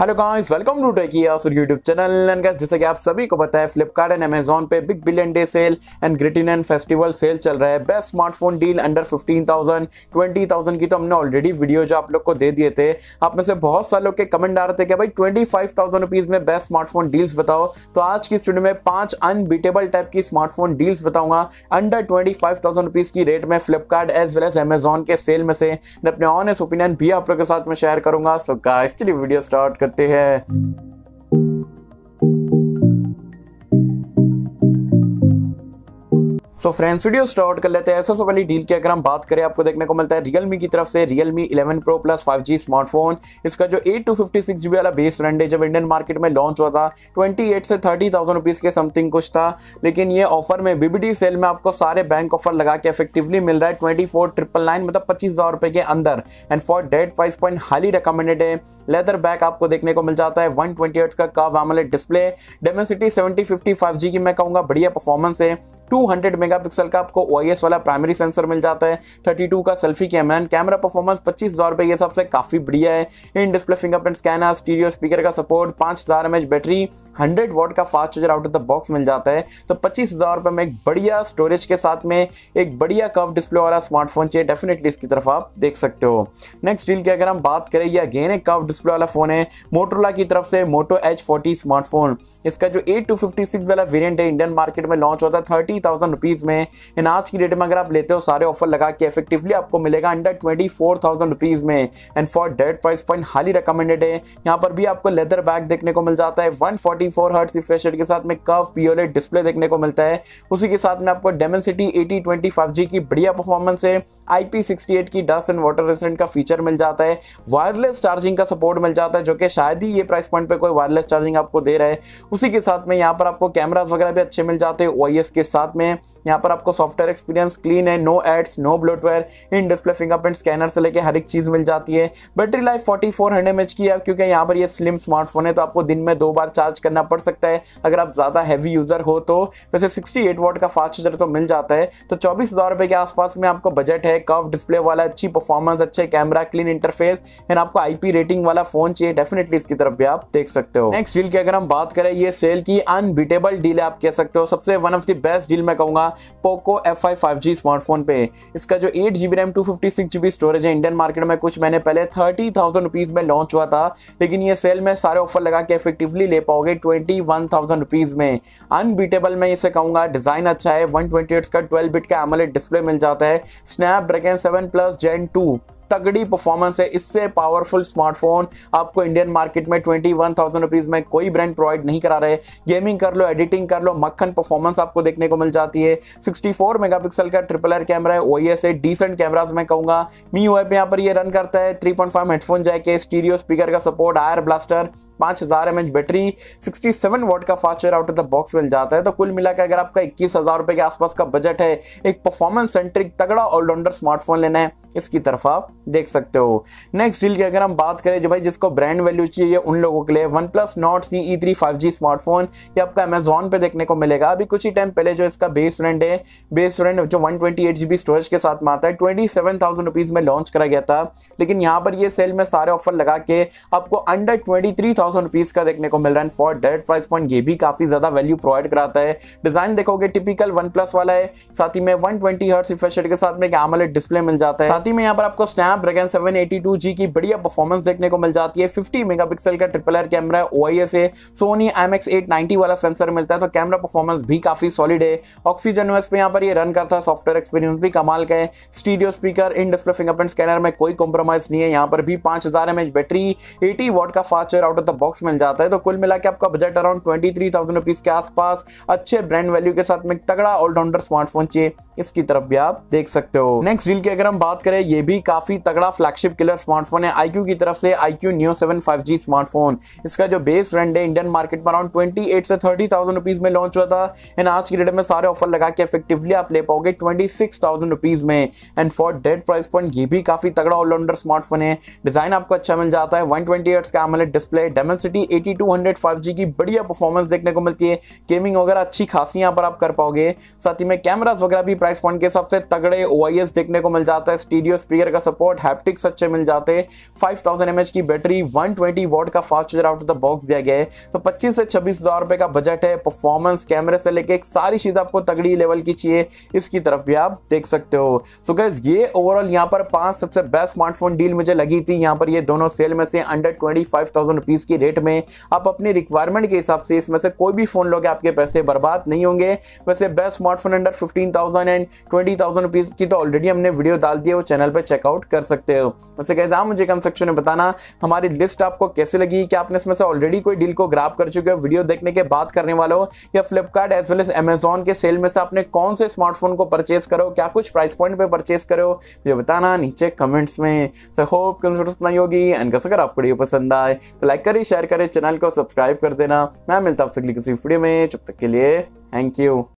hello guys welcome to tech YouTube channel and guys जैसे कि आप सभी को पता है फ्लिपकार्ट एंड अमेजोन पे big billion day sale and great Indian and festival sale चल रहा है बेस्ट स्मार्टफोन डील अंडर 15,000 20,000 की तो हमने ऑलरेडी वीडियो जो आप लोग को दे दिए थे आप में से बहुत सारे लोग के कमेंट आ रहे थे कि भाई ट्वेंटी फाइव में बेस्ट स्मार्टफोन डील्स बताओ तो आज की स्टूडियो में पाँच अनबीटेबल टाइप की स्मार्टफोन डील्स बताऊंगा अंडर ट्वेंटी फाइव की रेट में Flipkart as well as Amazon के सेल में से अपने ऑनस्ट ओपिनियन भी आप लोग के साथ में शेयर करूंगा सो गाइस चलिए वीडियो स्टार्ट करते हैं सो फ्रेंड्स वीडियो स्टार्ट कर लेते हैं ऐसा सो पहले डील की अगर हम बात करें आपको देखने को मिलता है रियलमी की तरफ से Realme 11 pro plus 5G smartphone इसका जो eight two fifty six G वाला बेस रेंट है जब इंडियन मार्केट में लॉन्च हुआ था 28 से थर्टी थाउजेंड रुपीज़ के समथिंग कुछ था लेकिन ये ऑफर में बीबीडी सेल में आपको सारे बैंक ऑफर लगा के इफेक्टिवली मिल रहा है ट्वेंटी फोर ट्रिपल नाइन मतलब पच्चीस हज़ार के अंदर and for that price point highly recommended है लेदर बैक आपको देखने को मिल जाता है वन का curve AMOLED display Dimensity seventy fifty five G की मैं कहूँगा बढ़िया परफॉर्मेंस है टू हंड्रेड मेगा मेगापिक्सल का आपको ओ वाला प्राइमरी सेंसर मिल जाता है 32 का सेल्फी कैमरा कैमरा परफॉर्मेंस पच्चीस हज़ार रुपये सबसे काफ़ी बढ़िया है in display fingerprint scanner stereo speaker का सपोर्ट पांच हज़ार एमएच बैटरी हंड्रेड वॉट का fast charger out of the box मिल जाता है तो पच्चीस हज़ार रुपए में एक बढ़िया स्टोरेज के साथ में एक बढ़िया कव डिस्प्ले वाला स्मार्टफोन चाहिए डेफिनेटली इसकी तरफ आप देख सकते हो नेक्स्ट डील की अगर हम बात करें यह अगेन एक कव डिस्प्ले वाला फ़ोन है मोटोला की तरफ से मोटो एच फोर्टी स्मार्टफोन इसका जो एट वाला वेरियंट है इंडियन मार्केट में लॉन्च होता है थर्टी थाउजेंड रुपीज़ रुपीज़ में इन आज की डेट में अगर आप लेते हो सारे ऑफर लगा के इफेक्टिवली आपको मिलेगा under twenty four thousand rupees में and for that price point highly recommended है यहाँ पर भी आपको लेदर बैग देखने को मिल जाता है one forty four hertz refresher के साथ में कफ पीओलेट डिस्प्ले देखने को मिलता है उसी के साथ में आपको Dimensity eighty twenty five G की बढ़िया परफॉर्मेंस है आई पी सिक्सटी एट की डस्ट एंड वाटर रेसिडेंट का फीचर मिल जाता है वायरलेस चार्जिंग का सपोर्ट मिल जाता है जो कि शायद ही ये प्राइस पॉइंट पर कोई वायरलेस चार्जिंग आपको दे रहा है उसी के साथ में यहाँ पर आपको कैमराज वगैरह भी अच्छे मिल जाते हैं ओ के साथ में यहाँ पर आपको सॉफ्टवेयर एक्सपीरियंस क्लीन है no ads no bloatware in display fingerprint scanner से लेकर हर एक चीज़ मिल जाती है battery life forty four hundred की है क्योंकि यहाँ पर ये स्लिम स्मार्टफोन है तो आपको दिन में दो बार चार्ज करना पड़ सकता है अगर आप ज़्यादा हैवी यूज़र हो तो वैसे सिक्सटी एट का फास्ट चार्जर तो मिल जाता है तो चौबीस हज़ार रुपए के आसपास में आपको बजट है कव डिस्प्ले वाला अच्छी परफॉर्मेंस अच्छे कैमरा क्लीन इंटरफेस एंड आपको आईपी रेटिंग वाला फोन चाहिए डेफिनेटली इसकी तरफ भी आप देख सकते हो नेक्स्ट डील की अगर हम बात करें ये सेल की अनबीटेबल डील है आप कह सकते हो सबसे one of the best deal मैं कहूँगा Poco F I five G smartphone पे इसका जो eight G B RAM two fifty six G B storage है इंडियन मार्केट में कुछ महीने पहले थर्टी थाउजेंड रुपीज़ में लॉन्च हुआ था लेकिन ये सेल में सारे ऑफर लगा के इफेक्टिवली ले पाओगे ट्वेंटी वन थाउजेंड रुपीज़ में अनबीटेबल मैं इसे कहूंगा डिज़ाइन अच्छा है वन ट्वेंटी एट्स का ट्वेल्व बिट का एमोलेट डिस्प्ले मिल जाता है Snapdragon seven plus gen two तगड़ी परफॉर्मेंस है इससे पावरफुल स्मार्टफोन आपको इंडियन मार्केट में ट्वेंटी वन थाउजेंड रुपीज में कोई ब्रांड प्रोवाइड नहीं करा रहे गेमिंग कर लो एडिटिंग कर लो मक्खन परफॉर्मेंस आपको देखने को मिल जाती है सिक्सटी फोर मेगापिक्सल का ट्रिपल आर कैमरा है O S a decent cameras मैं कहूंगा मी ओ यहाँ पर ये रन करता है three point five headphone jack stereo speaker का सपोर्ट आयर ब्लास्टर पांच हजार M H battery sixty seven watt का faster out of the box मिल जाता है तो कुल मिलाकर अगर आपका इक्कीस हजार रुपए के आसपास का बजट है एक परफॉर्मेंस सेंट्रिक तगड़ा ऑलराउंडर स्मार्टफोन लेना है इसकी तरफ आप देख सकते हो नेक्स्ट डील की अगर हम बात करें जो भाई जिसको ब्रांड वैल्यू चाहिए उन लोगों के लिए OnePlus Nord C E three five G smartphone ये आपका अमेजोन पे देखने को मिलेगा अभी कुछ ही टाइम पहले जो इसका बेस रेंट है बेस रेंट जो one twenty eight G B storage के साथ में आता है ट्वेंटी सेवन थाउजेंड रुपीज़ में लॉन्च करा गया था लेकिन यहाँ पर ये सेल में सारे ऑफर लगा के आपको under twenty three thousand rupees का देखने को मिल रहा है फॉर डेट प्राइस पॉइंट ये भी काफ़ी ज़्यादा वैल्यू प्रोवाइड कराता है डिज़ाइन देखोगे टिपिकल वन प्लस वाला है साथ ही में वन ट्वेंटी हर्ट रिफ्रेश के साथ में एक एमलेट डिस्प्ले मिल जाता है साथ ही में यहाँ पर आपको स्नैप स्नैपड्रैगन 782G की बढ़िया परफॉर्मेंस देखने को मिल जाती है 50 मेगापिक्सल का ट्रिपल आर कैमरा है ओआईएस है सोनी एम एक्स वाला सेंसर मिलता है तो कैमरा परफॉर्मेंस भी काफ़ी सॉलिड है ऑक्सीजन ओएस पे यहाँ पर ये रन करता है सॉफ्टवेयर एक्सपीरियंस भी कमाल का है stereo speaker in display fingerprint scanner में कोई कॉम्प्रोमाइज़ नहीं है यहाँ पर भी पांच हज़ार बैटरी एटी वॉट का fast charger out of the box मिल जाता है तो कुल मिला के आपका budget around twenty three thousand rupees के आसपास अच्छे ब्रांड वैल्यू के साथ में तगड़ा ऑलराउंडर स्मार्टफोन चाहिए इसकी तरफ भी आप देख सकते हो नेक्स्ट रील की अगर हम बात करें ये भी काफ़ी तगड़ा फ्लैगशिप किलर स्मार्टफोन है आई की तरफ से iQOO Neo seven five G smartphone इसका जो बेस रेंट है इंडियन मार्केट में अराउंड ट्वेंटी एट से थर्टी थाउजेंड रुपीज में लॉन्च हुआ था एंड आज की डेट में सारे ऑफर लगा के इफेक्टिवली आप ले पाओगे ट्वेंटी सिक्स थाउजेंड रुपीज में and for that price point ये भी काफी तगड़ा ऑलराउंडर स्मार्टफोन है डिजाइन आपको अच्छा मिल जाता है वन ट्वेंटी एट्स का AMOLED display Dimensity eighty two hundred five G की बढ़िया परफॉर्मेंस देखने को मिलती है गेमिंग वगैरह अच्छी खासी यहाँ पर आप कर पाओगे साथ ही में कैमराज वगैरह भी प्राइस पॉइंट के हिसाब से तगड़े ओ देखने को मिल जाता है स्टीडियो स्पीकर का सपोर्ट वॉट हैप्टिक्स अच्छे मिल जाते 5000 mAh की बैटरी वन ट्वेंटी वॉट का fast charger out of the box दिया गया है तो पच्चीस से छब्बीस हजार रुपए का बजट है परफॉर्मेंस कैमरे से लेके सारी चीज आपको तगड़ी लेवल की चाहिए इसकी तरफ भी आप देख सकते हो सो so गैस ये ओवरऑल यहाँ पर पांच सबसे बेस्ट स्मार्टफोन डील मुझे लगी थी यहाँ पर ये दोनों सेल में से under twenty five thousand rupees की रेट में आप अपनी रिक्वायरमेंट के हिसाब से इसमें से कोई भी फोन लोगे आपके पैसे बर्बाद नहीं होंगे वैसे best smartphone under fifteen thousand and twenty thousand rupees की तो ऑलरेडी हमने वीडियो डाल दी है वो चैनल पर चेकआउट कर सकते हो वैसे कहते हाँ मुझे कम सेक्शन में बताना हमारी लिस्ट आपको कैसे लगी क्या आपने इसमें से ऑलरेडी कोई डील को ग्राफ कर चुके हो वीडियो देखने के बाद करने वाले हो या Flipkart as well as Amazon के सेल में से आपने कौन से स्मार्टफोन को परचेस करो क्या कुछ प्राइस पॉइंट पर परचेस करो मुझे बताना नीचे कमेंट्स में सो होप नहीं होगी एंड कसक अगर आपको वीडियो पसंद आए तो लाइक करें शेयर करें चैनल को सब्सक्राइब कर देना मैं मिलता हूँ आपसे अगली किसी वीडियो में जब तक के लिए थैंक यू